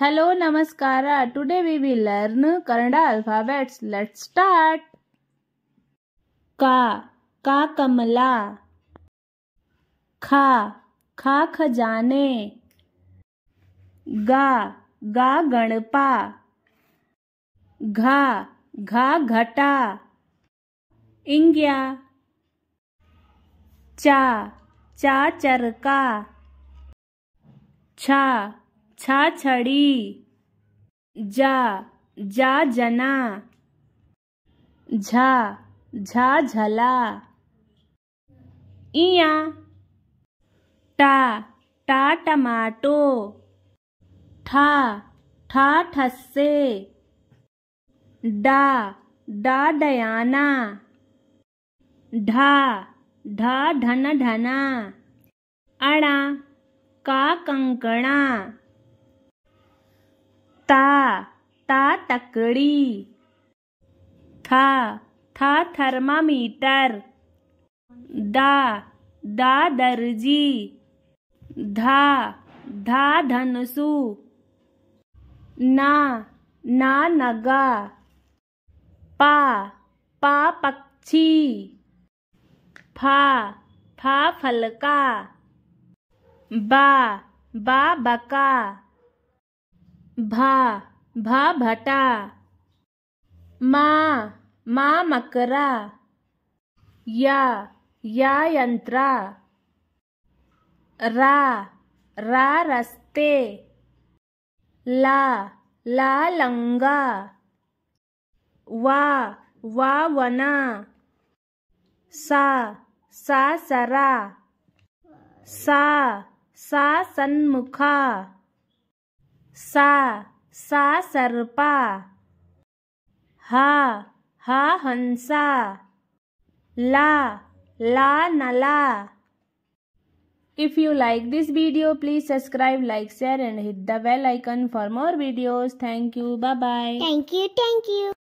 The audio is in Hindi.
हेलो नमस्कार today we will learn Kannada alphabets let's start का का कमला खा खा खजाने गा गा गणपा घा घा घटा इंग्या चा चा चरका छा छा छड़ी जा जा जना झा झा झला इया टा टा टमाटो ठा ठा ठस्से डा डा डयाना ढा ढा धन धना अणा का कंकणा ता तकड़ी था था थर्मामीटर दा दा दर्जी धा धा धनसु ना ना नगा पा पा पक्षी फा फा फलका बा बा बका भा भा भटा मा मा मकरा या या यंत्रा रा रा रस्ते ला ला लंगा वा वा वना सा सा सरा सा सा सन्मुखा सा सा सर्पा हा हा हंसा ला ला नला if you like this video please subscribe like share and hit the bell icon for more videos thank you bye bye thank you thank you